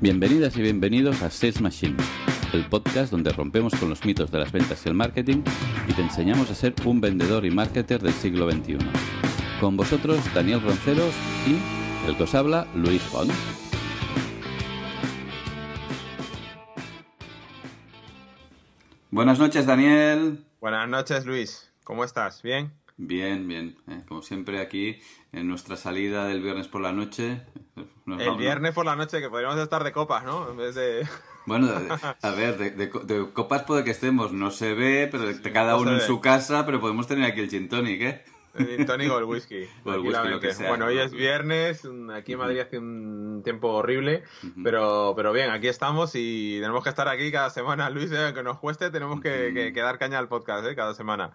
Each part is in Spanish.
Bienvenidas y bienvenidos a Sales Machine, el podcast donde rompemos con los mitos de las ventas y el marketing y te enseñamos a ser un vendedor y marketer del siglo XXI. Con vosotros, Daniel Ronceros y el que os habla, Luis Font. Buenas noches, Daniel. Buenas noches, Luis. ¿Cómo estás? ¿Bien? Bien, bien. Eh, como siempre aquí, en nuestra salida del viernes por la noche. Eh, el viernes por la noche, que podríamos estar de copas, ¿no? En vez de... Bueno, a ver, de, copas puede que estemos. No se ve, pero cada uno en su casa, pero podemos tener aquí el gin tonic, ¿eh? Tony o el whisky. bueno, hoy es viernes, mm, aquí en Madrid hace un tiempo horrible, pero, pero bien, aquí estamos y tenemos que estar aquí cada semana, Luis, aunque eh, que nos cueste, tenemos que, dar caña al podcast eh, cada semana.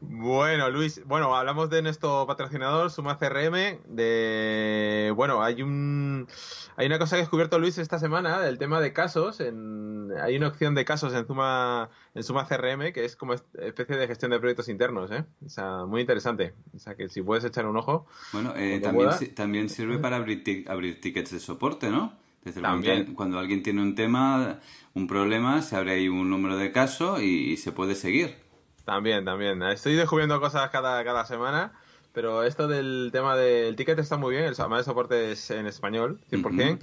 Bueno, Luis, bueno, hablamos de nuestro patrocinador, Suma CRM, de... Bueno, hay un... Hay una cosa que he descubierto Luis esta semana, del tema de casos. En, hay una opción de casos en Suma en Suma CRM, que es como este, especie de gestión de proyectos internos, ¿eh? O sea, muy interesante. O sea, que si puedes echar un ojo. Bueno, eh, también, sirve para abrir, abrir tickets de soporte, ¿no? desde también. cuando alguien tiene un tema, un problema, se abre ahí un número de caso y, se puede seguir. También, también. Estoy descubriendo cosas cada, cada semana. Pero esto del tema del ticket está muy bien, el tema de soporte es en español, 100%.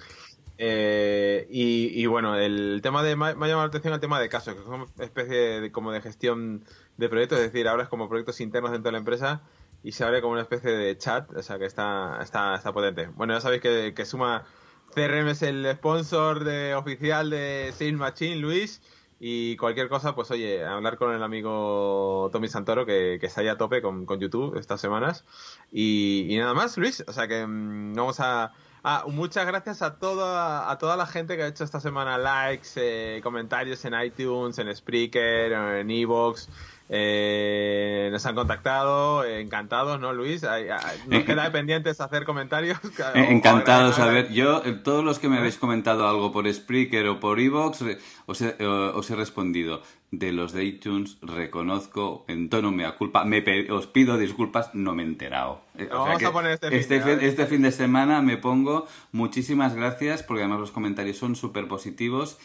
Eh, y, bueno, el tema de. Me ha llamado la atención el tema de casos, que es una especie de, como de gestión de proyectos, es decir, ahora como proyectos internos dentro de la empresa y se abre como una especie de chat, o sea que está, está, está potente. Bueno, ya sabéis que, que Suma CRM es el sponsor de, oficial de Sales Machine, Luis, y cualquier cosa, pues oye, hablar con el amigo Tommy Santoro, que, que está ahí a tope con, con YouTube estas semanas. Y, nada más, Luis, o sea que no mm, vamos a Ah, muchas gracias a toda, a toda la gente que ha hecho esta semana likes, eh, comentarios en iTunes, en Spreaker, en Evox. Eh, nos han contactado, encantados, ¿no, Luis? nos eh, queda pendientes hacer comentarios. encantados, a ver, yo, todos los que me habéis comentado algo por Spreaker o por Evox, eh, os he, respondido de los de iTunes, reconozco, en tono mea culpa, me os pido disculpas, no me he enterado. este, fin, de semana me pongo muchísimas gracias porque además los comentarios son súper positivos.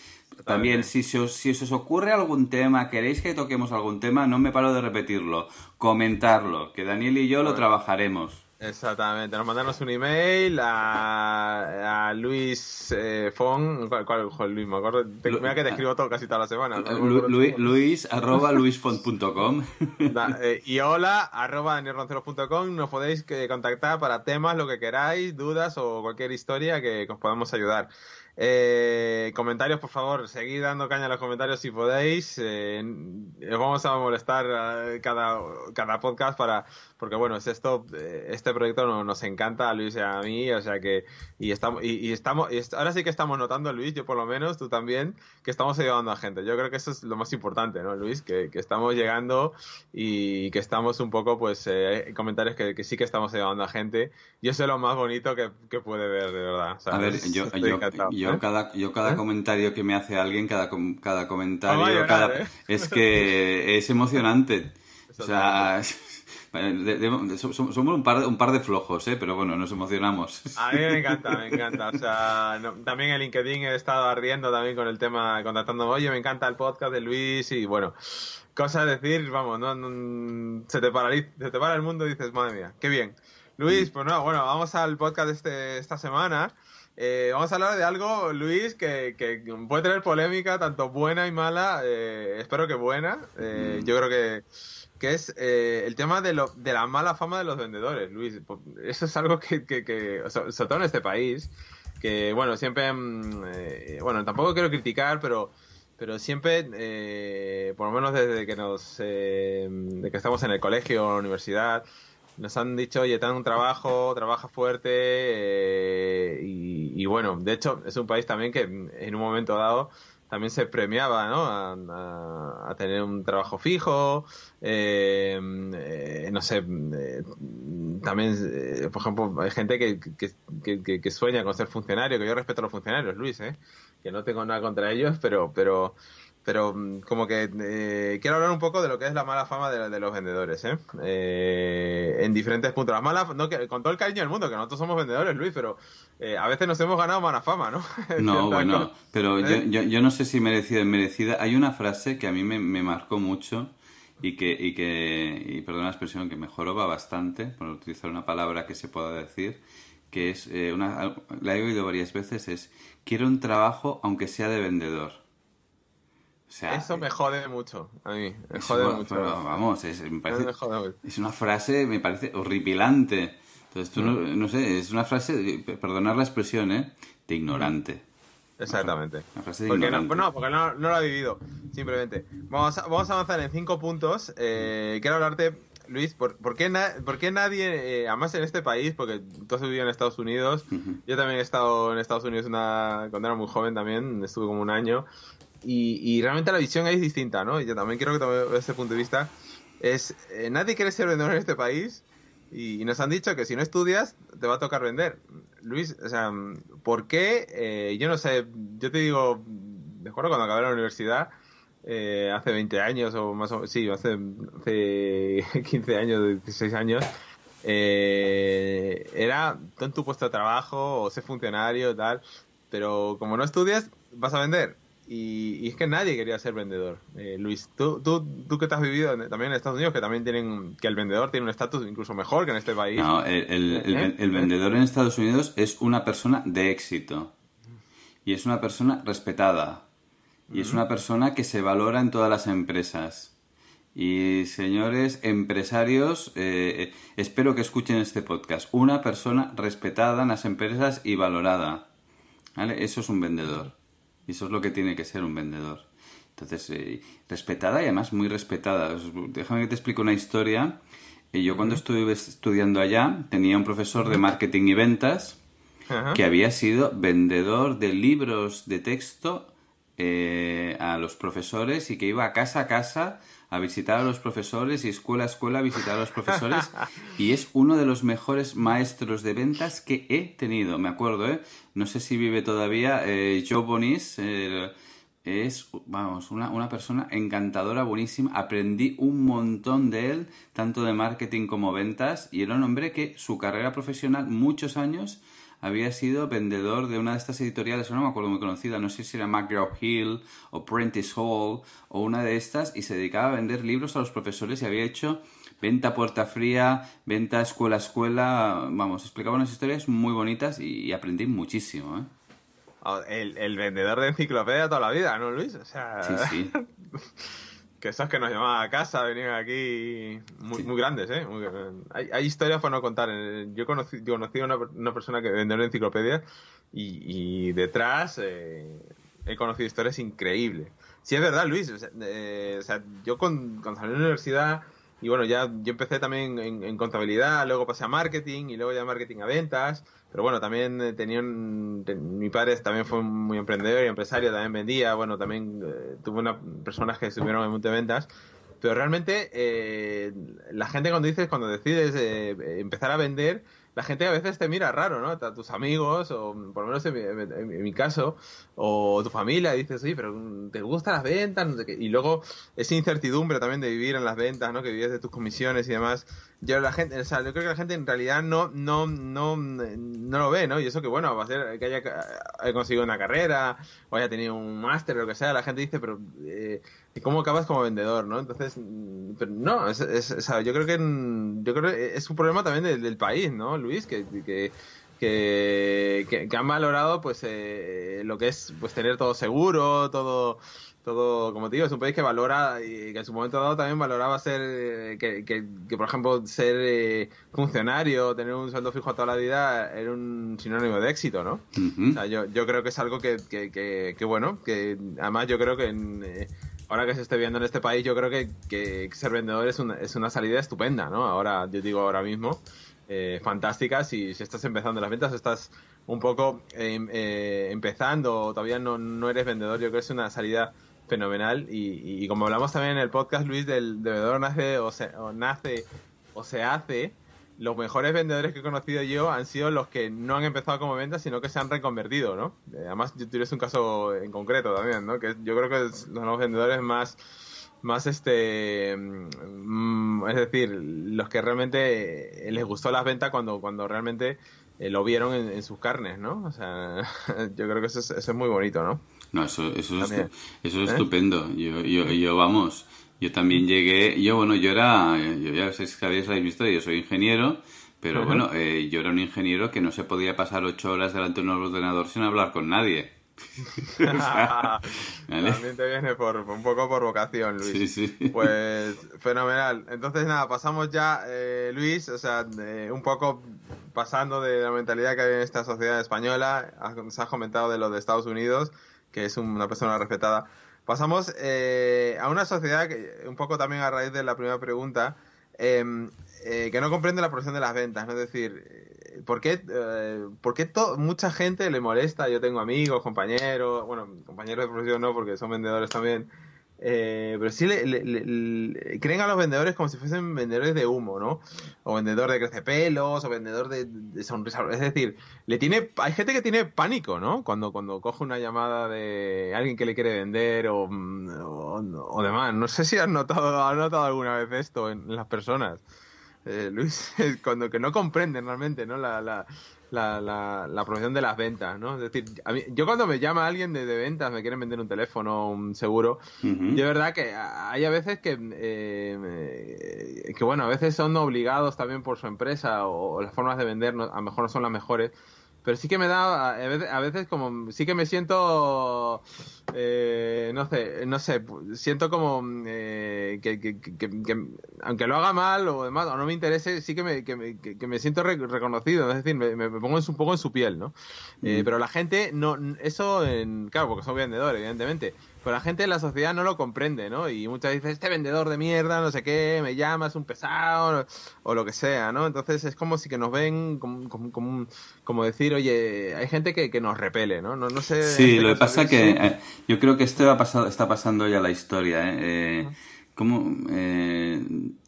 También, si, si os ocurre algún tema, queréis que toquemos algún tema, no me paro de repetirlo, comentarlo, que Daniel y yo lo trabajaremos. Exactamente, nos mandanos un email a, Luis eh, Fon, ¿cuál, cuál Luis? Me acuerdo, te, Lu mira que te ah. escribo todo, casi toda la semana. Luis, arroba luisfont.com eh, Y hola, arroba nos podéis eh, contactar para temas, lo que queráis, dudas o cualquier historia que os podamos ayudar. Eh, comentarios, por favor, seguid dando caña a los comentarios si podéis. Eh, vamos a molestar eh, cada, cada podcast para, porque bueno, es esto, eh, este proyecto nos encanta a Luis y a mí, o sea que, y estamos, y, estamos, ahora sí que estamos notando, Luis, yo por lo menos, tú también, que estamos ayudando a gente. Yo creo que eso es lo más importante, ¿no, Luis? Que, estamos llegando y que estamos un poco, pues, eh, comentarios que, sí que estamos ayudando a gente. Yo sé lo más bonito que, puede ver, de verdad. A ver, yo, yo ¿Eh? cada, yo cada ¿Eh? comentario que me hace alguien, cada, cada comentario, ¿eh? es que es emocionante. o sea, somos un par, un par de flojos, ¿eh? pero bueno, nos emocionamos. A mí me encanta, me encanta. O sea, también el LinkedIn he estado ardiendo también con el tema, contactando, oye, me encanta el podcast de Luis y bueno, cosa de decir, vamos, no, se, te paraliza, te para el mundo y dices, madre mía, qué bien. Luis, mm. pues no, bueno, vamos al podcast de este, esta semana. Eh, vamos a hablar de algo, Luis, que, puede tener polémica, tanto buena y mala, eh, espero que buena. Eh, yo creo que, es el tema de, lo, de la mala fama de los vendedores, Luis. Pues, eso es algo que, que, que sobre todo en este país, que bueno, siempre, mm, bueno, tampoco quiero criticar, pero pero siempre, por lo menos desde que nos, que estamos en el colegio o la universidad, nos han dicho, oye, te un trabajo, trabaja fuerte. Eh, y, bueno, de hecho, es un país también que en un momento dado también se premiaba a, tener un trabajo fijo. Eh, no sé, eh, también, por ejemplo, hay gente que, sueña con ser funcionario, que yo respeto a los funcionarios, Luis, que no tengo nada contra ellos, pero. pero pero mm, como que eh, quiero hablar un poco de lo que es la mala fama de, los vendedores, ¿eh? ¿eh? En diferentes puntos. Las malas, con todo el cariño del mundo, que nosotros somos vendedores, Luis, pero eh, a veces nos hemos ganado mala fama, ¿no? No, bueno, pero yo, no sé si merecida es merecida. Hay una frase que a mí me, marcó mucho y que, y que y perdón la expresión, que va bastante, por utilizar una palabra que se pueda decir, que es, una, la he oído varias veces, es, quiero un trabajo aunque sea de vendedor. Eso me eh, jode mucho a mí. Me mucho. vamos, es, una frase, me parece horripilante. Entonces tú, no, mm. sé, es una frase, perdonar la expresión, ¿eh? De ignorante. Exactamente. frase de porque No, pues no, porque no, lo ha vivido, simplemente. Vamos a, vamos a avanzar en cinco puntos. Eh, quiero hablarte, Luis, ¿por, qué, nadie, eh, además en este país, porque tú has vivido en Estados Unidos, yo también he estado en Estados Unidos una, cuando era muy joven también, estuve como un año, y, realmente la visión es distinta, ¿no? Yo también quiero que tome ese punto de vista. Es, eh, nadie quiere ser vendedor en este país y, nos han dicho que si no estudias te va a tocar vender. Luis, o sea, ¿por qué? Eh, yo no sé, yo te digo, me acuerdo cuando acabé la universidad, eh, hace 20 años o más o menos, sí, hace, hace 15 años, 16 años, era en tu puesto de trabajo o ser funcionario, tal, pero como no estudias, vas a vender y, es que nadie quería ser vendedor. Eh, Luis, tú, tú, que te has vivido también en Estados Unidos, que también tienen, que el vendedor tiene un estatus incluso mejor que en este país. No, el, ¿Eh? vendedor en Estados Unidos es una persona de éxito. Y es una persona respetada. Y es una persona que se valora en todas las empresas. Y señores empresarios, eh, espero que escuchen este podcast. Una persona respetada en las empresas y valorada. ¿Vale? Eso es un vendedor. Y eso es lo que tiene que ser un vendedor. Entonces, eh, respetada y además muy respetada. Déjame que te explique una historia. Eh, yo cuando estuve estudiando allá tenía un profesor de marketing y ventas que había sido vendedor de libros de texto eh, a los profesores y que iba casa a casa a visitar a los profesores y escuela a escuela a visitar a los profesores. y es uno de los mejores maestros de ventas que he tenido, me acuerdo, ¿eh? No sé si vive todavía eh, Joe Bonis. es, vamos, una, una, persona encantadora, buenísima. Aprendí un montón de él, tanto de marketing como ventas, y era un hombre que su carrera profesional, muchos años, había sido vendedor de una de estas editoriales, no me acuerdo muy conocida, no sé si era McGraw-Hill o Prentice Hall o una de estas, y se dedicaba a vender libros a los profesores y había hecho venta puerta fría, venta escuela a escuela, vamos, explicaba unas historias muy bonitas y, aprendí muchísimo, ¿eh? ah, El, vendedor de enciclopedia toda la vida, ¿no, Luis? Sí, sí. que esas que nos llamaban a casa venían aquí muy, muy grandes, ¿eh? hay, historias para no contar. Yo conocí, yo conocí a una, persona que vendía una enciclopedia y, detrás eh, he conocido historias increíbles. Sí, es verdad, Luis. O sea, yo con, cuando salí de la universidad y bueno, ya yo empecé también en, en contabilidad, luego pasé a marketing y luego ya marketing a ventas. Pero bueno, también eh, tenía mi padre también fue muy emprendedor y empresario, también vendía, bueno, también eh, tuve tuvo una, personas que estuvieron en ventas Pero realmente eh, la gente cuando dices, cuando decides empezar a vender, la gente a veces te mira raro, ¿no? A tus amigos, o por lo menos en mi, caso, o tu familia, dices, sí pero mm, ¿te gustan las ventas? No Y luego esa incertidumbre también de vivir en las ventas, ¿no? Que vives de tus comisiones y demás yo la gente, o sea, yo creo que la gente en realidad no, no, no, no lo ve, ¿no? Y eso que bueno, va a ser que haya, eh, conseguido una carrera, o haya tenido un máster, o lo que sea, la gente dice, pero eh, ¿cómo acabas como vendedor, no? Entonces, mm, no, yo creo que mm, yo creo es un problema también del, del país, ¿no, Luis? que, que que, que, han valorado pues eh, lo que es pues tener todo seguro, todo todo, como te digo, es un país que valora, y que en su momento dado también valoraba ser, eh, que, por ejemplo, ser eh, funcionario, tener un sueldo fijo a toda la vida, era un sinónimo de éxito, ¿no? o sea, yo, yo creo que es algo que, bueno, que además yo creo que eh, ahora que se esté viendo en este país, yo creo que, ser vendedor es una, salida estupenda, ¿no? Ahora, yo digo ahora mismo, fantástica, si, si estás empezando las ventas, estás un poco em, empezando, todavía no, no eres vendedor, yo creo que es una salida fenomenal. Y, como hablamos también en el podcast, Luis, del, de vendedor nace o, se, nace o se hace, los mejores vendedores que he conocido yo han sido los que no han empezado como venta, sino que se han reconvertido, ¿no? Eh, además, yo tuviese un caso en concreto también, ¿no? Que yo creo que son los vendedores más más este mm, es decir los que realmente les gustó las ventas cuando cuando realmente eh, lo vieron en, sus carnes, ¿no? O sea, yo creo que eso es, muy bonito, ¿no? No, eso, es, ¿Eh? estupendo. Yo, yo, vamos, yo también llegué, yo, bueno, yo era, yo ya sé habéis visto, yo soy ingeniero, pero bueno, eh, yo era un ingeniero que no se podía pasar ocho horas delante de un ordenador sin hablar con nadie. También te viene por, un poco por vocación, Luis. Pues fenomenal. Entonces, nada, pasamos ya, eh, Luis, o sea, un poco pasando de la mentalidad que hay en esta sociedad española, Se ha comentado de lo de Estados Unidos, que es una persona respetada. Pasamos eh, a una sociedad que, un poco también a raíz de la primera pregunta, em, eh, que no comprende la profesión de las ventas, es decir, ¿Por qué, eh, mucha gente le molesta? Yo tengo amigos, compañeros, bueno, compañeros de profesión no, porque son vendedores también, eh, pero sí le, creen a los vendedores como si fuesen vendedores de humo, ¿no? O vendedor de crece pelos o vendedor de, sonrisas... Es decir, le tiene, hay gente que tiene pánico, ¿no? Cuando, cuando coge una llamada de alguien que le quiere vender o, mm, o, demás. No sé si has notado, has notado alguna vez esto en las personas. Eh, Luis, cuando que no comprenden realmente ¿no? la, la, la, la, la promoción de las ventas, ¿no? Es decir, a yo cuando me llama alguien de, ventas, me quieren vender un teléfono, un seguro, yo de verdad que hay a veces que, eh, que, bueno, a veces son obligados también por su empresa o, las formas de vender a lo mejor no son las mejores pero sí que me da, a veces, como, sí que me siento, eh, no sé, no sé, siento como eh, que, que, que, aunque lo haga mal o demás, o no me interese, sí que me, me, me siento reconocido, es decir, me, pongo en su, un poco en su piel, ¿no? Eh, mm. Pero la gente, no, eso, en, claro, porque son vendedores, evidentemente, pero la gente de la sociedad no lo comprende, ¿no? Y muchas veces, este vendedor de mierda, no sé qué, me llama, es un pesado, o lo que sea, ¿no? Entonces es como si que nos ven como, decir, oye, hay gente que, que, nos repele, ¿no? No, no sé... Sí, lo que pasa que eh, yo creo que esto ha pasado, está pasando ya la historia, ¿eh? eh, eh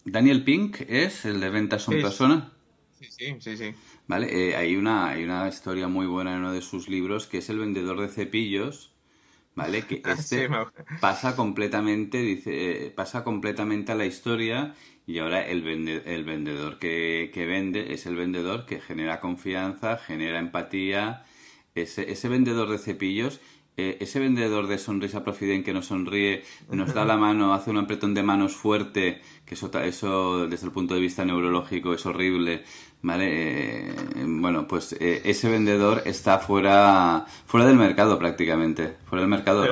Daniel Pink es el de Ventas son Persona? Sí, sí, sí, sí. Vale, hay, una, hay una historia muy buena en uno de sus libros que es el vendedor de cepillos ¿vale? Que este pasa completamente, dice, eh, pasa completamente a la historia y ahora el, el vendedor que, que, vende es el vendedor que genera confianza, genera empatía. Ese, ese vendedor de cepillos eh, ese vendedor de sonrisa profiden que nos sonríe, nos da la mano, hace un apretón de manos fuerte, que eso, eso desde el punto de vista neurológico es horrible, ¿vale? Eh, eh, bueno, pues ese vendedor está fuera, fuera del mercado prácticamente, fuera del mercado,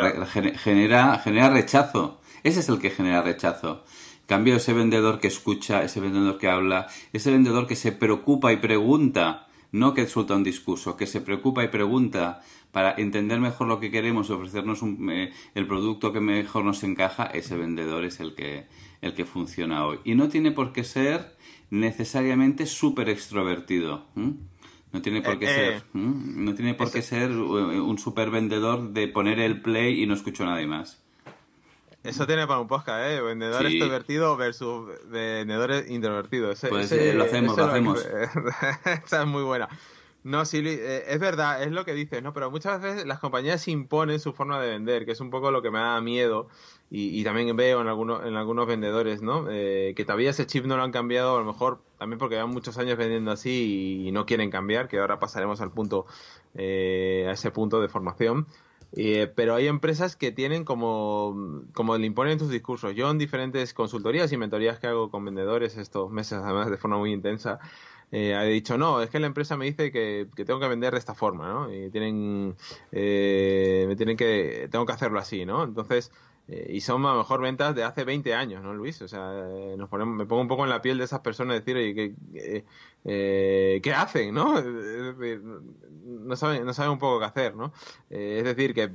genera, genera rechazo, ese es el que genera rechazo. Cambio ese vendedor que escucha, ese vendedor que habla, ese vendedor que se preocupa y pregunta, no que suelta un discurso, que se preocupa y pregunta para entender mejor lo que queremos, y ofrecernos eh, el producto que mejor nos encaja, ese vendedor es el que, el que funciona hoy. Y no tiene por qué ser necesariamente súper extrovertido. No tiene por qué eh, ser, eh, no tiene por qué ser un super vendedor de poner el play y no escucho nada nadie más. Eso tiene para un podcast, ¿eh? Vendedor versus vendedores introvertidos. Pues eh, ese, lo hacemos, lo hacemos. Esa es muy buena. No, sí, eh, es verdad, es lo que dices, ¿no? Pero muchas veces las compañías imponen su forma de vender, que es un poco lo que me da miedo y, también veo en algunos, en algunos vendedores, ¿no? Eh, que todavía ese chip no lo han cambiado, a lo mejor también porque llevan muchos años vendiendo así y, no quieren cambiar, que ahora pasaremos al punto, eh, a ese punto de formación. Eh, pero hay empresas que tienen como, como le imponen sus discursos. Yo en diferentes consultorías y mentorías que hago con vendedores estos meses, además de forma muy intensa, eh, he dicho, no, es que la empresa me dice que, que tengo que vender de esta forma, ¿no? Y tienen, eh, me tienen que, tengo que hacerlo así, ¿no? Entonces, eh, y son a lo mejor ventas de hace 20 años, ¿no, Luis? O sea, eh, me pongo un poco en la piel de esas personas decir, oye, ¿qué, eh, hacen, no? no saben, un poco qué hacer, ¿no? es decir, que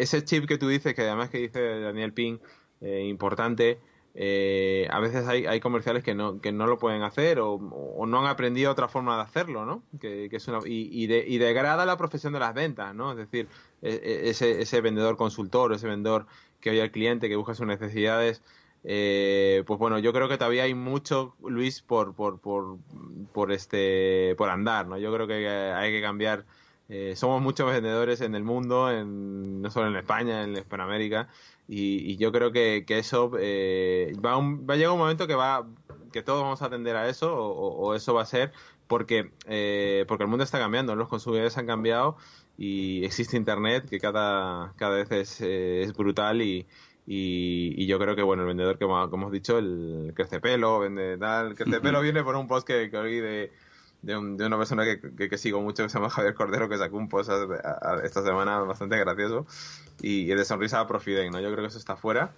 ese chip que tú dices, que además que dice Daniel Ping, importante, a veces hay, hay comerciales que no, que no lo pueden hacer o, no han aprendido otra forma de hacerlo, ¿no? Que, es y, degrada la profesión de las ventas, ¿no? Es decir, e, e, ese vendedor consultor, ese vendedor que oye al cliente, que busca sus necesidades. Eh, pues bueno, yo creo que todavía hay mucho, Luis, por, por, por, por, este, por andar, ¿no? Yo creo que hay que cambiar. Eh, somos muchos vendedores en el mundo, no solo en España, en Hispanoamérica, y, yo creo que, eso eh, va, va a llegar un momento que va que todos vamos a atender a eso o, o eso va a ser porque porque el mundo está cambiando, los consumidores han cambiado y existe Internet que cada, cada vez es, eh, brutal y, y, yo creo que, bueno, el vendedor que, como, hemos dicho, el crece pelo, vende tal, crece pelo viene por un post que, que oí de, de, una persona que, que, sigo mucho que se llama Javier Cordero que sacó un post esta semana bastante gracioso y, y de sonrisa Profiden, ¿no? Yo creo que eso está fuera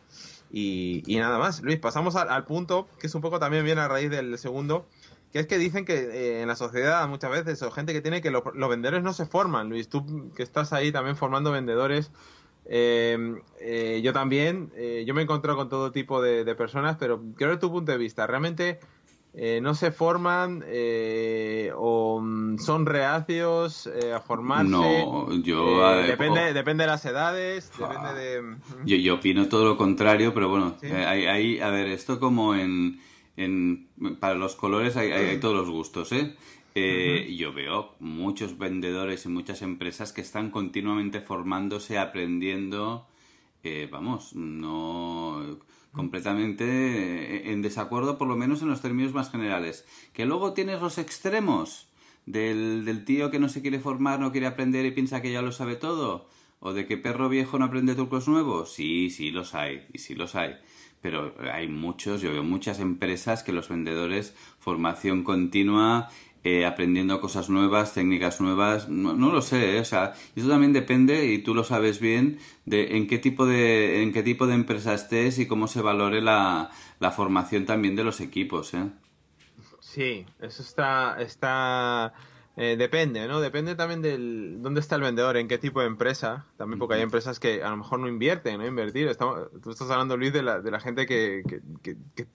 y, y nada más. Luis, pasamos al, al, punto que es un poco también bien a raíz del segundo que es que dicen que eh, en la sociedad muchas veces, o gente que tiene que los vendedores no se forman, Luis, tú que estás ahí también formando vendedores, eh, eh, yo también, yo me he encontrado con todo tipo de, personas, pero quiero ver tu punto de vista, realmente no se forman o mm, son reacios a formarse. No, yo... depende, de las edades, depende de... Yo, yo, opino todo lo contrario, pero bueno, a ver, esto como en en, para los colores hay, todos los gustos, ¿eh? eh yo veo muchos vendedores y muchas empresas que están continuamente formándose, aprendiendo, eh, vamos, no completamente eh, en desacuerdo, por lo menos en los términos más generales. Que luego tienes los extremos del, del tío que no se quiere formar, no quiere aprender y piensa que ya lo sabe todo. ¿O de qué perro viejo no aprende trucos nuevos? Sí, sí los hay, y sí los hay. Pero hay muchos, yo veo muchas empresas que los vendedores, formación continua, eh, aprendiendo cosas nuevas, técnicas nuevas, no, lo sé, eh, o sea, eso también depende, y tú lo sabes bien, de en qué tipo de, en qué tipo de empresa estés y cómo se valore la, formación también de los equipos, ¿eh? Sí, eso está, está eh, depende, ¿no? Depende también del dónde está el vendedor, en qué tipo de empresa. También porque hay empresas que a lo mejor no invierten, ¿no? Invertir. Estamos, tú estás hablando, Luis, de la, de la gente que, que, que,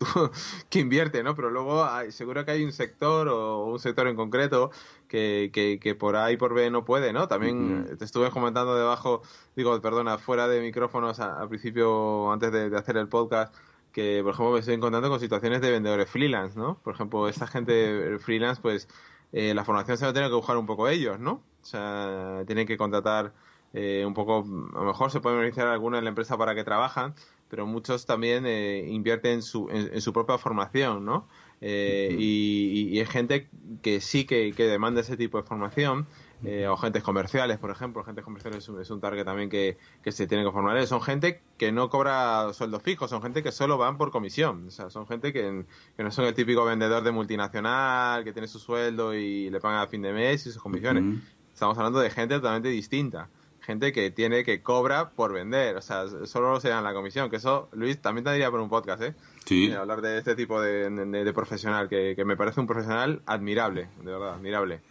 que, invierte, ¿no? Pero luego seguro que hay un sector o un sector en concreto que, que, que por ahí por B no puede, ¿no? También te estuve comentando debajo, digo, perdona, fuera de micrófonos al principio, antes de, de hacer el podcast, que por ejemplo me estoy encontrando con situaciones de vendedores freelance, ¿no? Por ejemplo, esta gente freelance, pues eh, la formación se va a tener que buscar un poco ellos, ¿no? O sea, tienen que contratar eh, un poco, a lo mejor se pueden iniciar alguna en la empresa para que trabajan, pero muchos también eh, invierten su, en, su propia formación, ¿no? y, hay gente que sí que demanda ese tipo de formación eh, o agentes comerciales, por ejemplo. Agentes comerciales es un, target también que, se tiene que formar. Son gente que no cobra sueldos fijos, son gente que solo van por comisión. O sea, son gente que, no son el típico vendedor de multinacional que tiene su sueldo y le pagan a fin de mes y sus comisiones. Estamos hablando de gente totalmente distinta. Gente que tiene que cobra por vender, o sea, solo se dan la comisión. Que eso, Luis, también te diría por un podcast, ¿eh? Sí. Eh, hablar de este tipo de, profesional, que me parece un profesional admirable, de verdad, admirable.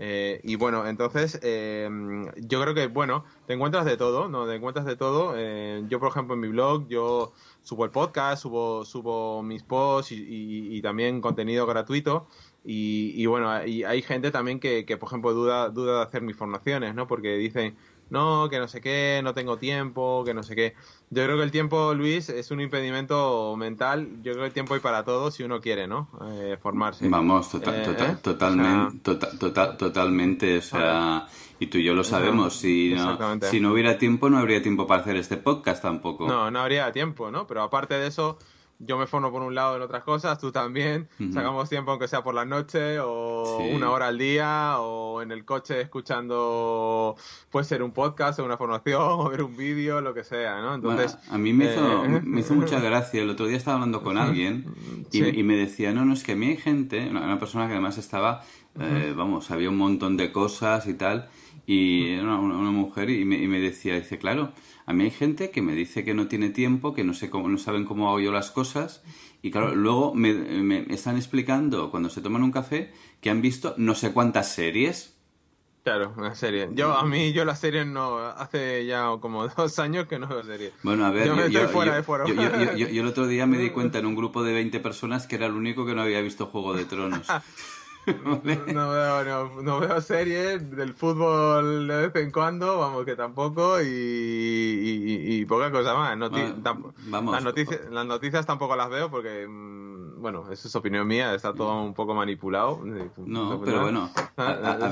Eh, y bueno, entonces eh, yo creo que, bueno, te encuentras de todo, ¿no? Te encuentras de todo. Eh, yo, por ejemplo, en mi blog, yo subo el podcast, subo, subo mis posts y, también contenido gratuito. Y, bueno, hay gente también que, que, por ejemplo, duda, duda de hacer mis formaciones, ¿no? Porque dicen, no, que no sé qué, no tengo tiempo, que no sé qué. Yo creo que el tiempo, Luis, es un impedimento mental. Yo creo que el tiempo hay para todo si uno quiere, ¿no? Eh, formarse. Vamos, eh, totalmente, tota-, tota-, totalmente, o sea, y tú y yo lo sabemos. Si si no hubiera tiempo, no habría tiempo para hacer este podcast tampoco. No, no habría tiempo, ¿no? Pero aparte de eso yo me formo por un lado en otras cosas, tú también, sacamos tiempo aunque sea por la noche, o una hora al día o en el coche escuchando, puede ser un podcast o una formación o ver un vídeo, lo que sea, ¿no? Entonces... a mí me, hizo, eh, me hizo mucha gracia, el otro día estaba hablando con alguien y, me decía, no, no, es que a mí hay gente, una persona que además estaba, eh, vamos, había un montón de cosas y tal. Y era una, mujer y me, decía, dice, claro, a mí hay gente que me dice que no tiene tiempo, que no, sé cómo, no saben cómo hago yo las cosas. Y claro, luego me, están explicando cuando se toman un café que han visto no sé cuántas series. Claro, una serie. Yo, a mí, yo las series no. Hace ya como dos años que no veo series. Bueno, a ver, yo, yo, el otro día me di cuenta en un grupo de 20 personas que era el único que no había visto Juego de Tronos. No, veo, series del fútbol de vez en cuando, vamos que tampoco, y, poca cosa más. las, noticias, tampoco las veo porque, mm, bueno, eso es opinión mía, está todo mm. un poco manipulado. No, pero bueno, a,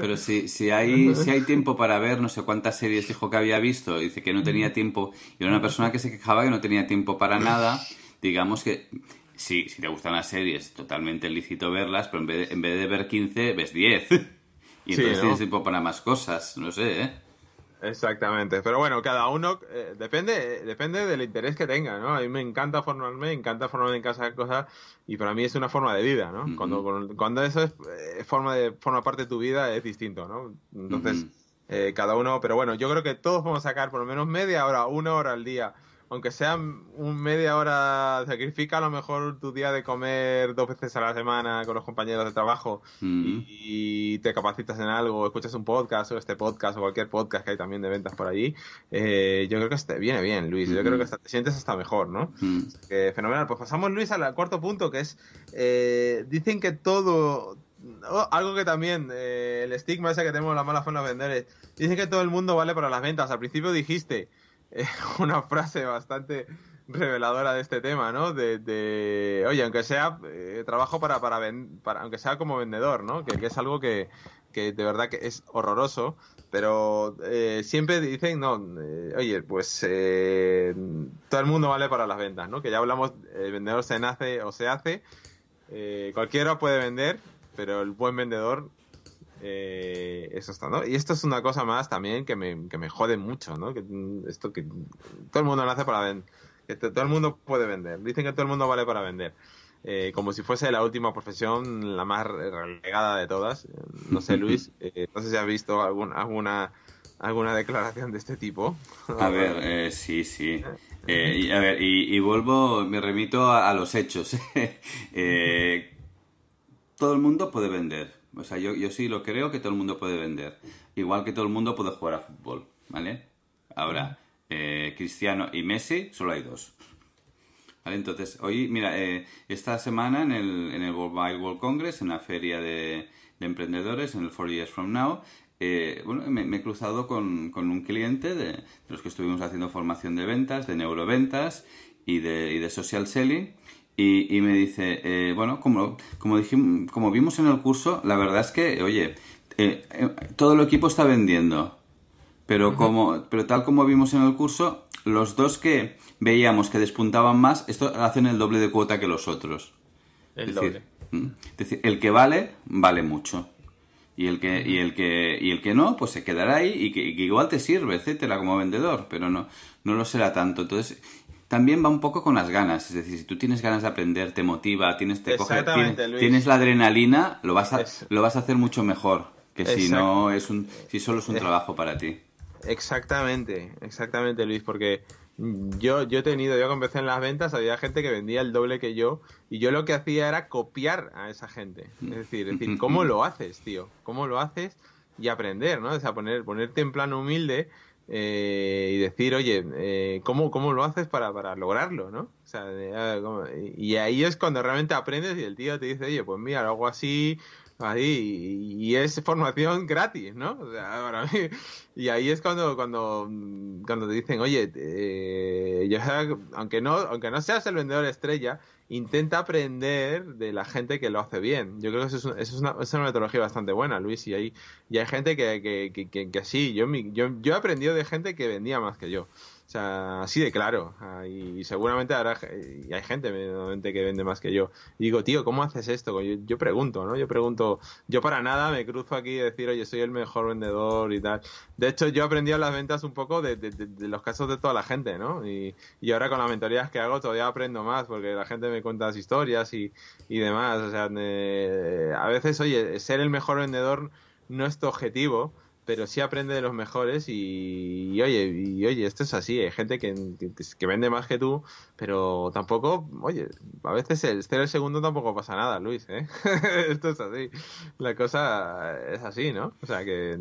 pero si, hay, si hay tiempo para ver, no sé cuántas series dijo que había visto, dice que no tenía mm. tiempo, y era una persona que se quejaba que no tenía tiempo para nada, digamos que Sí, si te gustan las series, totalmente lícito verlas, pero en vez de, en vez de ver 15, ves 10. y entonces tienes tiempo para más cosas, no sé, ¿eh? Exactamente, pero bueno, cada uno eh, depende eh, depende del interés que tenga, ¿no? A mí me encanta formarme, me encanta formarme en casa cosas y para mí es una forma de vida, ¿no? Mm-hmm. cuando, cuando eso es eh, forma de forma parte de tu vida es distinto, ¿no? Entonces, mm-hmm. cada uno, pero bueno, yo creo que todos vamos a sacar por lo menos media hora, una hora al día aunque sea un media hora, sacrifica a lo mejor tu día de comer dos veces a la semana con los compañeros de trabajo y, mm. te capacitas en algo, escuchas un podcast o este podcast o cualquier podcast que hay también de ventas por allí. Eh, yo creo que este viene bien, Luis. Yo creo mm. que te sientes hasta mejor, ¿no? Mm. fenomenal. Pues pasamos, Luis, al cuarto punto, que es, eh, dicen que todo, algo que también, eh, el estigma ese que tenemos la mala forma de vender es, dicen que todo el mundo vale para las ventas. Al principio dijiste, una frase bastante reveladora de este tema, ¿no? De, oye, aunque sea eh, trabajo para, para, aunque sea como vendedor, ¿no? Que, es algo que, de verdad que es horroroso, pero eh, siempre dicen, no, eh, oye, pues todo el mundo vale para las ventas, ¿no? Que ya hablamos, el vendedor se nace o se hace, cualquiera puede vender, pero el buen vendedor eh, eso está, Y esto es una cosa más también que me, jode mucho, ¿no? Que, mm, esto que todo el mundo lo hace para vender. todo el mundo puede vender. Dicen que todo el mundo vale para vender. Eh, como si fuese la última profesión, la más relegada de todas. Eh, no sé, Luis, no sé si has visto alguna alguna declaración de este tipo. A ver, sí, sí. y, a ver, y, vuelvo, me remito a, los hechos. todo el mundo puede vender. O sea, yo, yo sí lo creo que todo el mundo puede vender. Igual que todo el mundo puede jugar a fútbol, ¿vale? Ahora, eh, Cristiano y Messi, solo hay dos. ¿Vale? Entonces, hoy, mira, eh, esta semana en el, en el World, World Congress, en la feria de, emprendedores, en el Four Years From Now, eh, bueno, me, he cruzado con, un cliente de, los que estuvimos haciendo formación de ventas, de neuroventas y y de social selling. Y, me dice, eh, bueno, como, como, dijimos, como vimos en el curso, la verdad es que, oye, eh, eh, todo el equipo está vendiendo. Pero, como, pero tal como vimos en el curso, los dos que veíamos que despuntaban más, esto hacen el doble de cuota que los otros. El doble. es decir, el que vale, vale mucho. Y el que, y el que, y el que no, pues se quedará ahí y que, y que igual te sirve, etcétera, como vendedor, pero no, no lo será tanto. Entonces, también va un poco con las ganas. Es decir, si tú tienes ganas de aprender, te motiva, tienes, te tienes, la adrenalina, lo vas, a, lo vas a hacer mucho mejor que si no es un, si solo es un trabajo para ti. Exactamente, exactamente Luis, porque yo, yo he tenido, yo cuando empecé en las ventas había gente que vendía el doble que yo y yo lo que hacía era copiar a esa gente. Es decir, ¿cómo lo haces, tío? ¿Cómo lo haces? Y aprender, ¿no? Es sea, poner, ponerte en plano humilde eh, y decir, oye, eh, ¿cómo, lo haces para, para lograrlo? ¿no? O sea, ah, y ahí es cuando realmente aprendes y el tío te dice, oye, pues mira, lo hago así, y es formación gratis, ¿no? O sea, para mí, y ahí es cuando, cuando, cuando te dicen, oye, eh, aunque, no, aunque no seas el vendedor estrella, intenta aprender de la gente que lo hace bien. Yo creo que es, una, metodología bastante buena, Luis, y hay, y hay gente que, que, sí, yo, yo he aprendido de gente que vendía más que yo así de claro. Ah, y seguramente ahora hay gente que vende más que yo. digo, tío, ¿cómo haces esto? Yo, pregunto, ¿no? Yo pregunto, yo para nada me cruzo aquí y decir, oye, soy el mejor vendedor y tal. De hecho, yo aprendí a las ventas un poco de, los casos de toda la gente, ¿no? Y, ahora con las mentorías que hago todavía aprendo más porque la gente me cuenta las historias y, demás. O sea, eh, a veces, oye, ser el mejor vendedor no es tu objetivo pero sí aprende de los mejores y, oye, oye, esto es así, hay gente que, vende más que tú, pero tampoco, oye, a veces el ser el segundo tampoco pasa nada, Luis, ¿eh? esto es así, la cosa es así, ¿no? O sea que...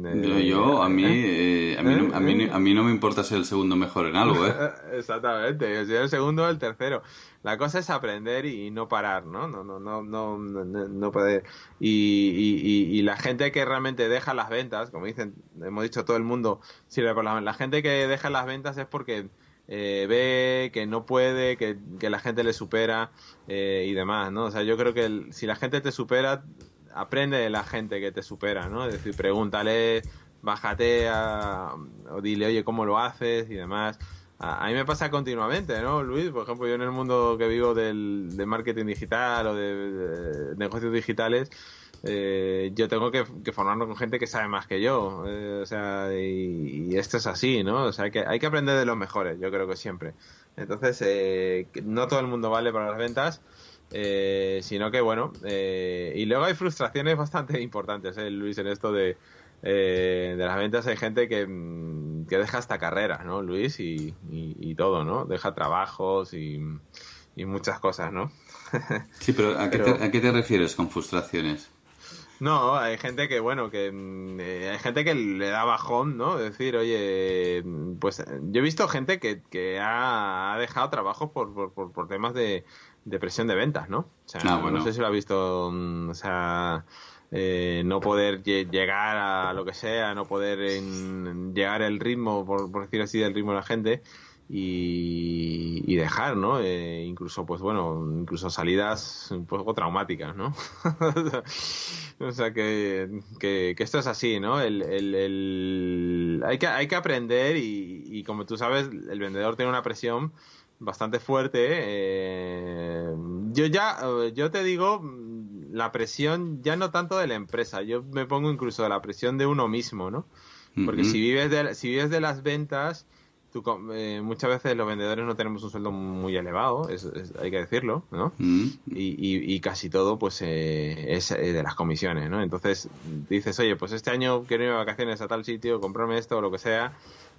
Yo, a, mí, ¿Eh? Eh, ¿Eh? a, mí no, me importa ser el segundo mejor en algo, ¿eh? Exactamente, ser el segundo o el tercero. La cosa es aprender y no parar, ¿no? No, no, no, no, no, no poder. Y, y la gente que realmente deja las ventas, como dicen hemos dicho todo el mundo, sirve para la, gente que deja las ventas es porque eh, ve que no puede, que, la gente le supera eh, y demás, ¿no? O sea, yo creo que si la gente te supera, aprende de la gente que te supera, ¿no? Es decir, pregúntale, bájate o dile, oye, ¿cómo lo haces? y demás. A, mí me pasa continuamente, ¿no, Luis? Por ejemplo, yo en el mundo que vivo del, de marketing digital o de negocios digitales, eh, yo tengo que, formarme con gente que sabe más que yo. Eh, o sea, y, esto es así, ¿no? O sea, que hay que aprender de los mejores, yo creo que siempre. Entonces, eh, no todo el mundo vale para las ventas, sino que bueno. y luego hay frustraciones bastante importantes, Luis, en esto de, las ventas. Hay gente que, mm, deja hasta carreras, ¿no, Luis? Y, todo, ¿no? Deja trabajos y, muchas cosas, ¿no? sí, pero, ¿a, Qué ¿a qué te refieres con frustraciones? No, hay gente que, bueno, que mm, eh, hay gente que le da bajón, ¿no? Decir, oye, mm, pues eh, yo he visto gente que, que ha, dejado trabajo por, por, por, temas de, presión de ventas, ¿no? O sea, ah, no sé si lo ha visto, mm, o sea, eh, no poder llegar a lo que sea, no poder llegar al ritmo, por, por decir así, del ritmo de la gente y, dejar, ¿no? Eh, incluso, pues bueno, incluso salidas un pues, poco traumáticas, ¿no? o sea, que, que, esto es así, ¿no? El, el, Hay, que, hay que aprender y, como tú sabes, el vendedor tiene una presión bastante fuerte. Eh, yo ya, eh, yo te digo, la presión ya no tanto de la empresa, yo me pongo incluso de la presión de uno mismo, ¿no? Porque si, vives si vives de las ventas, tú, eh, muchas veces los vendedores no tenemos un sueldo muy elevado, hay que decirlo, ¿no? Mm. Y, casi todo pues eh, es eh, de las comisiones, ¿no? Entonces dices, oye, pues este año quiero ir de vacaciones a tal sitio, comprarme esto o lo que sea,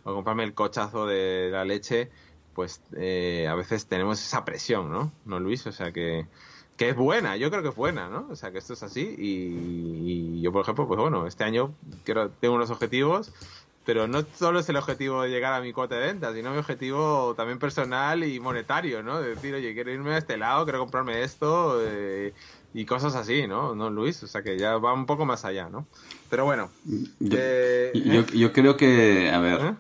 o comprarme el cochazo de la leche, pues a veces tenemos esa presión, ¿no? ¿No, Luis? O sea que que es buena, yo creo que es buena, ¿no? O sea, que esto es así y, y yo, por ejemplo, pues bueno, este año quiero, tengo unos objetivos pero no solo es el objetivo de llegar a mi cuota de ventas, sino mi objetivo también personal y monetario, ¿no? De decir, oye, quiero irme a este lado, quiero comprarme esto eh, y cosas así, ¿no? ¿No, Luis? O sea, que ya va un poco más allá, ¿no? Pero bueno. Yo, eh, eh. creo que, a ver,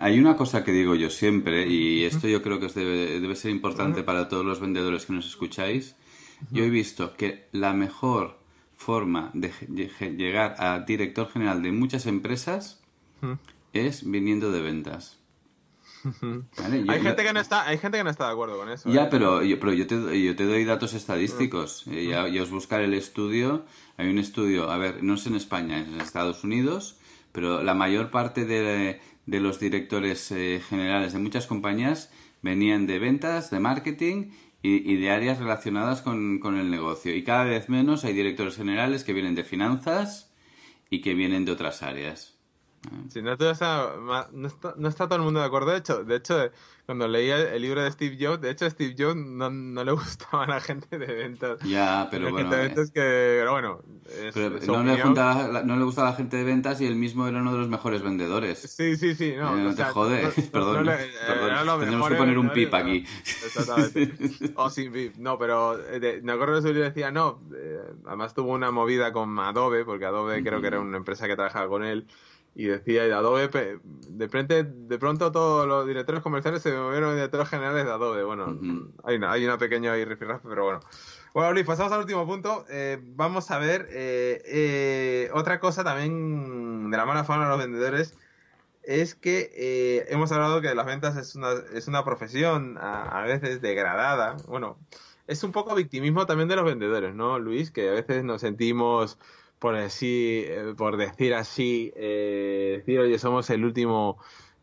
hay una cosa que digo yo siempre, y esto yo creo que os debe, debe ser importante para todos los vendedores que nos escucháis. Yo he visto que la mejor forma de llegar a director general de muchas empresas es viniendo de ventas. hay, gente que no está, hay gente que no está de acuerdo con eso. Ya, ¿eh? pero, yo, te, doy datos estadísticos. Eh, ya, os buscar el estudio. Hay un estudio, a ver, no es en España, es en Estados Unidos, pero la mayor parte de, los directores eh, generales de muchas compañías venían de ventas, de marketing y, de áreas relacionadas con, el negocio. Y cada vez menos hay directores generales que vienen de finanzas y que vienen de otras áreas. Ah. Sí, no, está, no, está, todo el mundo de acuerdo. De hecho, de hecho cuando leía el libro de Steve Jobs, de hecho Steve Jobs no, no le gustaba la gente de ventas. Ya, pero bueno. Eh. que, bueno no, le juntaba, no, le gustaba la gente de ventas y él mismo era uno de los mejores vendedores. Sí, sí, sí. No, te jode. perdón. Tenemos que poner un pip aquí. o sin oh, pip. No, pero No eh, me acuerdo que su decía, no. Eh, además tuvo una movida con Adobe, porque Adobe creo que era una empresa que trabajaba con él y decía y de Adobe de frente de pronto todos los directores comerciales se movieron directores generales de Adobe bueno hay una hay una pequeña ahí pero bueno bueno Luis pasamos al último punto eh, vamos a ver eh, eh, otra cosa también de la mala fama de los vendedores es que hemos hablado que las ventas es una, es una profesión a veces degradada bueno es un poco victimismo también de los vendedores no Luis que a veces nos sentimos por así, eh, por decir así, eh, decir, oye, somos el último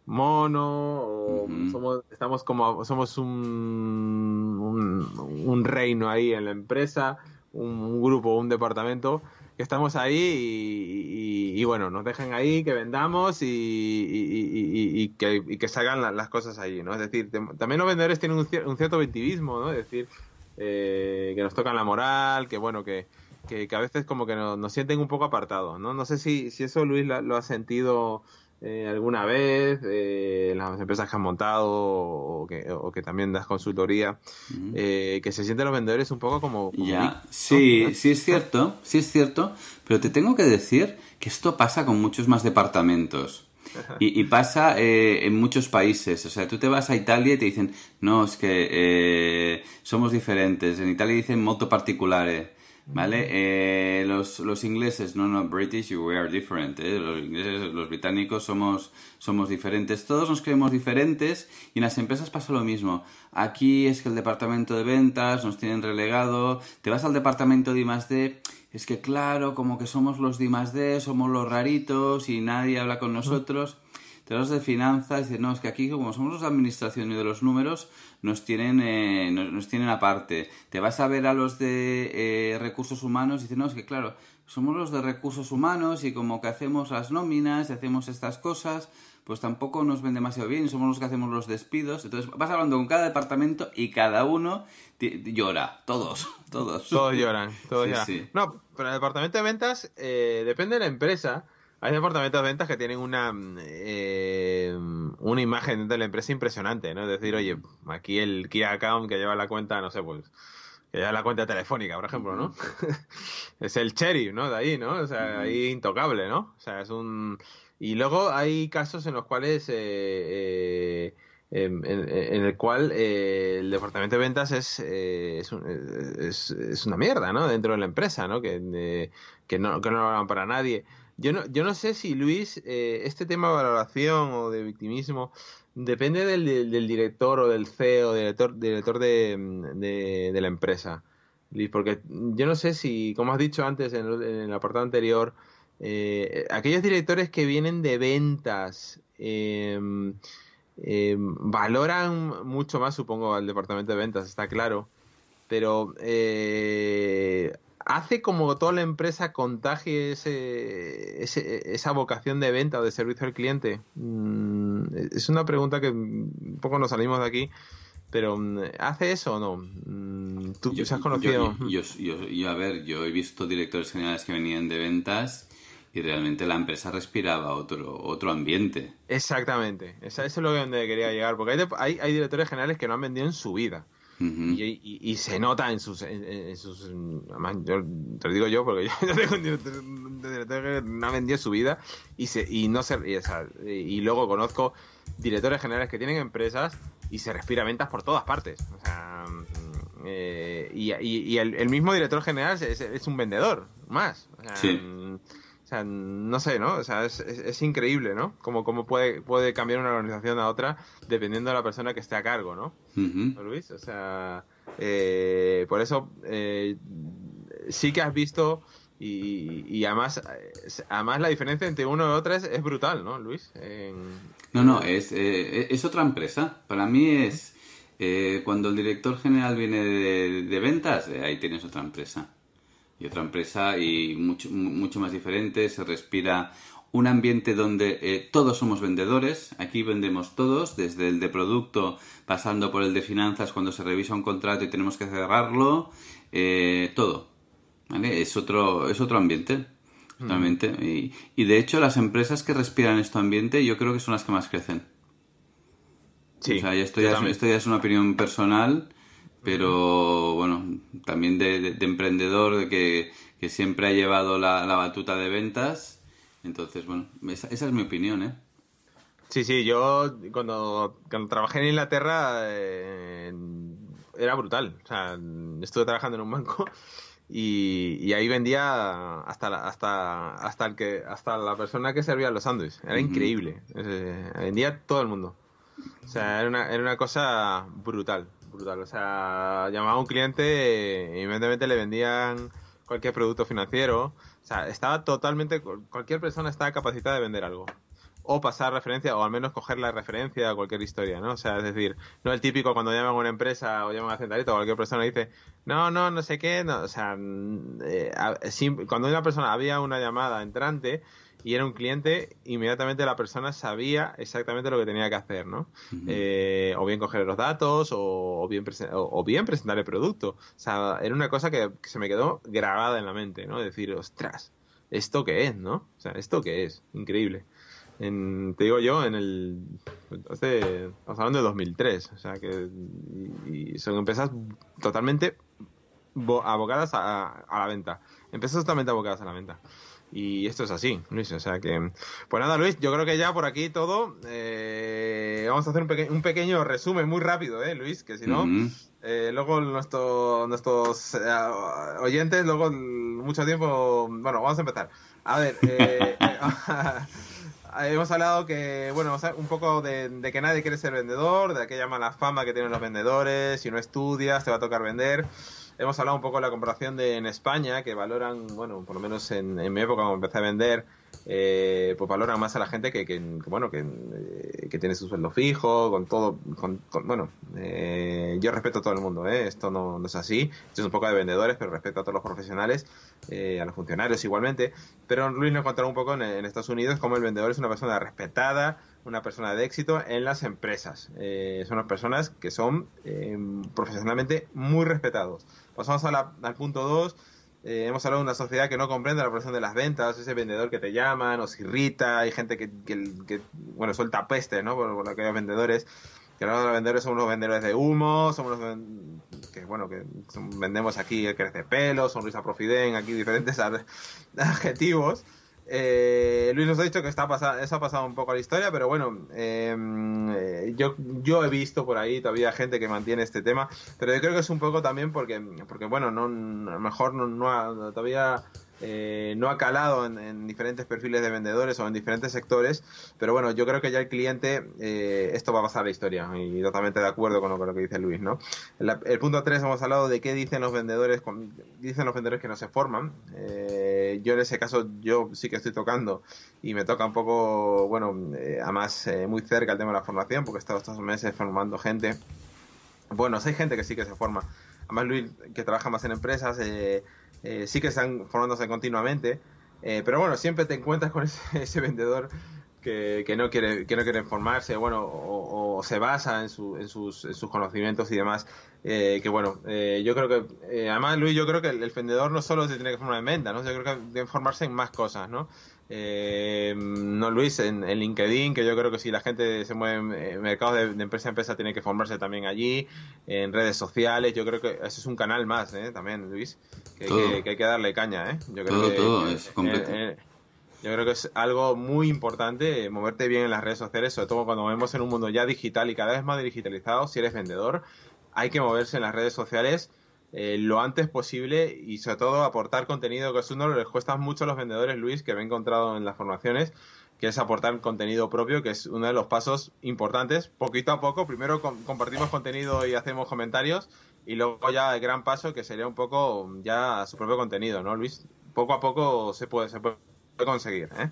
mono, o somos, estamos como, somos un, un, reino ahí en la empresa, un, grupo, un departamento, que estamos ahí y, bueno, nos dejan ahí, que vendamos y, que, que, salgan las cosas ahí ¿no? Es decir, también los vendedores tienen un, cierto ventivismo, ¿no? Es decir, eh, que nos tocan la moral, que bueno, que que, a veces como que nos, sienten un poco apartados, ¿no? No sé si, si eso Luis lo, has ha sentido eh, alguna vez eh, en las empresas que has montado o que, también das consultoría, eh, que se sienten los vendedores un poco como... ya, sí, sí es cierto, sí es cierto, pero te tengo que decir que esto pasa con muchos más departamentos. Y, pasa eh, en muchos países. O sea, tú te vas a Italia y te dicen, no, es que somos diferentes. En Italia dicen moto particulares. ¿Vale? Eh, los, los, ingleses, no, no, British, we are different. ¿eh? Los ingleses, los británicos somos, somos diferentes. Todos nos creemos diferentes y en las empresas pasa lo mismo. Aquí es que el departamento de ventas nos tienen relegado. Te vas al departamento de I D. Es que claro, como que somos los de D, somos los raritos y nadie habla con nosotros te de finanzas, y no, es que aquí como somos los de administración y de los números, nos tienen, eh, nos, tienen aparte. Te vas a ver a los de eh, recursos humanos y dices, no, es que claro, somos los de recursos humanos y como que hacemos las nóminas y hacemos estas cosas, pues tampoco nos ven demasiado bien y somos los que hacemos los despidos. Entonces vas hablando con cada departamento y cada uno llora, todos, todos. Todos lloran, todos lloran. No, pero el departamento de ventas eh, depende de la empresa hay departamentos de ventas que tienen una, mm, eh, una imagen de la empresa impresionante, ¿no? Es decir, oye, aquí el Kia Account que lleva la cuenta, no sé, pues, que lleva la cuenta telefónica, por ejemplo, ¿no? es el cherry, ¿no? De ahí, ¿no? O sea, ahí intocable, ¿no? O sea, es un... Y luego hay casos en los cuales... Eh, eh, em, en, el cual el departamento de ventas es, es, una mierda, ¿no? Dentro de la empresa, ¿no? Que, que, no, que no lo hagan para nadie. Yo no, yo no sé si Luis, eh, este tema de valoración o de victimismo, depende del, director o del CEO, director, director mm, de, la empresa. Luis, porque yo no sé si, como has dicho antes en, el, apartado anterior, eh, aquellos directores que vienen de ventas em, em, valoran mucho más, supongo, al departamento de ventas, está claro. Pero eh, hace como toda la empresa contagie ese, esa vocación de venta o de servicio al cliente? Mm, es una pregunta que un poco nos salimos de aquí, pero mm, ¿hace eso o no? Mm, ¿Tú yo, has conocido? Yo, a ver, yo he visto directores generales que venían de ventas y realmente la empresa respiraba otro, otro ambiente. Exactamente, eso es lo que donde quería llegar, porque hay directores generales que no han vendido en su vida y, se nota en sus. yo, te lo digo yo, porque yo, tengo un director, que no ha vendido su vida y, se, y no se, y, luego conozco directores generales que tienen empresas y se respira ventas por todas partes. O mm, eh, y el, mismo director general es, un vendedor, más. Mm, o sea, no sé, ¿no? O sea, es, es, increíble, ¿no? Como, cómo puede, puede cambiar una organización a otra dependiendo de la persona que esté a cargo, ¿no? Luis, o sea, eh, por eso eh, sí que has visto y, además, además la diferencia entre uno y otro es, brutal, ¿no, Luis? No, no, es, eh, e-, es otra empresa. Para mí es cuando el director general viene de, ventas, ahí tienes otra empresa y otra empresa y mucho, más diferente, se respira un ambiente donde eh, todos somos vendedores, aquí vendemos todos, desde el de producto pasando por el de finanzas cuando se revisa un contrato y tenemos que cerrarlo, eh, todo. ¿Vale? Es, otro, es otro ambiente, mm. totalmente. Y, de hecho las empresas que respiran este ambiente yo creo que son las que más crecen. Sí, o sea, esto esto ya es una opinión personal pero bueno, también de, de, de emprendedor que, siempre ha llevado la, batuta de ventas. Entonces, bueno, esa, es mi opinión, ¿eh? Sí, sí, yo cuando, trabajé en Inglaterra eh, era brutal. O sea, estuve trabajando en un banco y, ahí vendía hasta la, hasta hasta el que hasta la persona que servía los sándwiches era increíble eh, vendía todo el mundo o sea era una, era una cosa brutal brutal. O sea, llamaba a un cliente y eh, inmediatamente le vendían cualquier producto financiero. O sea, estaba totalmente. Cualquier persona estaba capacitada de vender algo. O pasar referencia, o al menos coger la referencia a cualquier historia, ¿no? O sea, es decir, no el típico cuando llaman a una empresa o llaman a Centralito o cualquier persona dice, no, no, no sé qué. No. O sea, mm, eh, cuando una persona había una llamada entrante, y era un cliente, inmediatamente la persona sabía exactamente lo que tenía que hacer, ¿no? Eh, o bien coger los datos o, bien o, bien presentar el producto. O sea, era una cosa que, se me quedó grabada en la mente, ¿no? Decir, ostras, ¿esto qué es, no? O sea, ¿esto qué es? Increíble. te digo yo, en el. entonces Estamos hablando de 2003. O sea, que. son empresas totalmente abocadas a, a, la venta. Empresas totalmente abocadas a la venta. Y esto es así, Luis. O sea que. Pues nada, Luis, yo creo que ya por aquí todo. Eh, vamos a hacer un, pequeño resumen muy rápido, ¿eh, Luis? Que si no. Eh, luego nuestro, nuestros eh, oyentes, luego mucho tiempo. Bueno, vamos a empezar. A ver, hemos hablado que, bueno, un poco de, de, que nadie quiere ser vendedor, de aquella mala fama que tienen los vendedores, si no estudias te va a tocar vender hemos hablado un poco de la comparación de en España, que valoran, bueno, por lo menos en, mi época cuando empecé a vender, eh, pues valoran más a la gente que, que, bueno, eh, que, tiene su sueldo fijo, con todo, con, bueno, eh, yo respeto a todo el mundo, ¿eh? esto no, es así, esto es un poco de vendedores, pero respeto a todos los profesionales, a los funcionarios igualmente, pero Luis nos contará un poco en, en Estados Unidos cómo el vendedor es una persona respetada, una persona de éxito en las empresas. Eh, son las personas que son em, profesionalmente muy respetados. Pasamos al punto 2. Eh, hemos hablado de una sociedad que no comprende la profesión de las ventas, ese vendedor que te llama, nos irrita, hay gente que, bueno, suelta peste, ¿no? Por, por aquellos vendedores. Que los vendedores somos los vendedores de humo, somos los que, bueno, que vendemos aquí el crece pelo, sonrisa profiden, aquí diferentes adjetivos. Eh, Luis nos ha dicho que está eso ha pasado un poco a la historia, pero bueno, em, eh, yo, yo he visto por ahí todavía gente que mantiene este tema, pero yo creo que es un poco también porque, porque bueno, no, a lo mejor no, no todavía eh, no ha calado en, diferentes perfiles de vendedores o en diferentes sectores, pero bueno, yo creo que ya el cliente, eh, esto va a pasar la historia y totalmente de acuerdo con lo, que dice Luis, ¿no? el punto 3 hemos hablado de qué dicen los vendedores, dicen los vendedores que no se forman, eh, yo en ese caso yo sí que estoy tocando y me toca un poco, bueno, además muy cerca el tema de la formación porque he estado estos meses formando gente, bueno, hay gente que sí que se forma, Además, Luis, que trabaja más en empresas, eh, eh, sí que están formándose continuamente. Eh, pero bueno, siempre te encuentras con ese, vendedor que, que, no quiere, que no quiere formarse, bueno, o, se basa en, sus, en, sus, conocimientos y demás. que bueno, yo creo que, además, Luis, yo creo que el, vendedor no solo se tiene que formar en venta, ¿no? Yo creo que debe formarse en más cosas, ¿no? Eh, no Luis, en, LinkedIn, que yo creo que si la gente se mueve en, mercados de, empresa a empresa tiene que formarse también allí, en redes sociales, yo creo que eso es un canal más, ¿eh? también Luis, que, hay que darle caña, eh. Yo creo que, es yo creo que es algo muy importante eh, moverte bien en las redes sociales, sobre todo cuando vemos en un mundo ya digital y cada vez más digitalizado, si eres vendedor, hay que moverse en las redes sociales eh, lo antes posible y sobre todo aportar contenido, que es uno que les cuesta mucho a los vendedores, Luis, que me he encontrado en las formaciones, que es aportar contenido propio, que es uno de los pasos importantes. Poquito a poco, primero compartimos contenido y hacemos comentarios y luego ya el gran paso que sería un poco ya su propio contenido, ¿no, Luis? Poco a poco se puede, conseguir. ¿eh?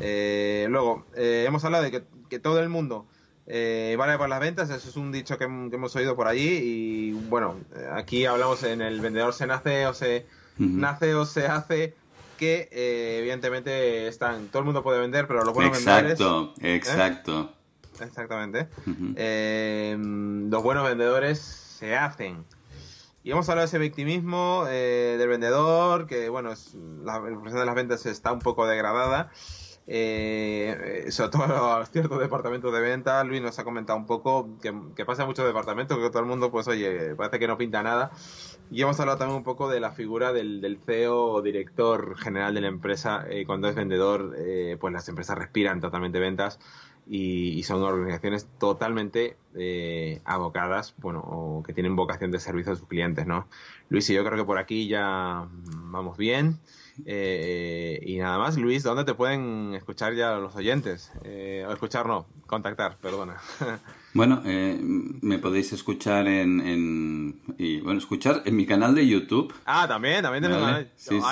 Eh, luego, hemos hablado de que todo el mundo eh, vale para las ventas, eso es un dicho que, hemos oído por allí y bueno, aquí hablamos en el vendedor se nace o se nace o se hace que eh, evidentemente están, todo el mundo puede vender, pero los buenos vendedores exacto, Exacto, ¿Eh? Exactamente. los buenos vendedores se hacen. Y hemos hablado de ese victimismo del vendedor, que bueno, es, la, presión de las ventas está un poco degradada. Eh, eh, sobre todo a ciertos departamentos de venta, Luis nos ha comentado un poco que, pasa en muchos departamentos, que todo el mundo, pues oye, parece que no pinta nada. Y hemos hablado también un poco de la figura del, CEO o director general de la empresa. Eh, cuando es vendedor, pues las empresas respiran totalmente ventas y, son organizaciones totalmente abocadas, bueno, o que tienen vocación de servicio a sus clientes, ¿no? Luis y yo creo que por aquí ya vamos bien. Eh, y nada más, Luis, ¿dónde te pueden escuchar ya los oyentes? Eh, o escuchar, no, contactar, perdona. Bueno, eh, me podéis escuchar en, bueno, escuchar en mi canal de YouTube. Ah, también, también tengo a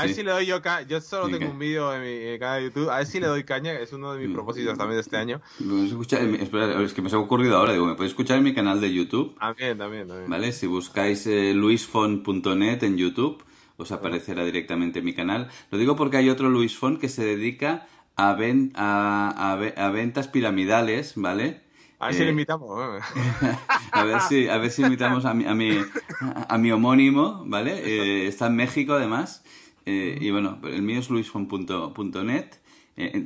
ver si le doy yo caña. Yo solo tengo un vídeo en mi canal de YouTube. A ver si le doy caña, es uno de mis mm. propósitos también de este año. es que me se ha ocurrido ahora, digo, me podéis escuchar en mi canal de YouTube. También, también, también. Vale, si buscáis eh, luisfon.net en YouTube os aparecerá directamente en mi canal. Lo digo porque hay otro Luis Font que se dedica a, a, ventas piramidales, ¿vale? A ver si le eh, invitamos. ¿eh? a, ver si, a ver si invitamos a mi, a mi, a mi homónimo, ¿vale? Eh, está en México, además. y bueno, el mío es luisfon.net,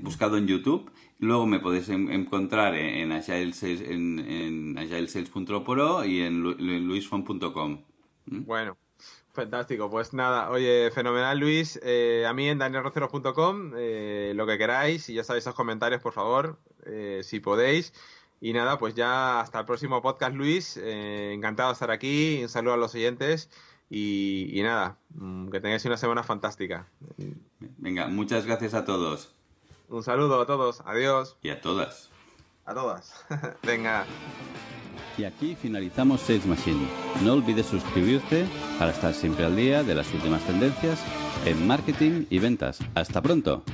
buscado en YouTube. Luego me podéis encontrar en, en en, en y en luisfon.com. ¿Mm? Bueno, Fantástico, pues nada, oye, fenomenal Luis, eh, a mí en danielroceros.com, eh, lo que queráis, y ya sabéis los comentarios, por favor, eh, si podéis. Y nada, pues ya hasta el próximo podcast Luis, encantado de estar aquí, un saludo a los oyentes y, y nada, mm, que tengáis una semana fantástica. Venga, muchas gracias a todos. Un saludo a todos, adiós. Y a todas. A todas, venga. Y aquí finalizamos Sales Machine. No olvides suscribirte para estar siempre al día de las últimas tendencias en marketing y ventas. ¡Hasta pronto!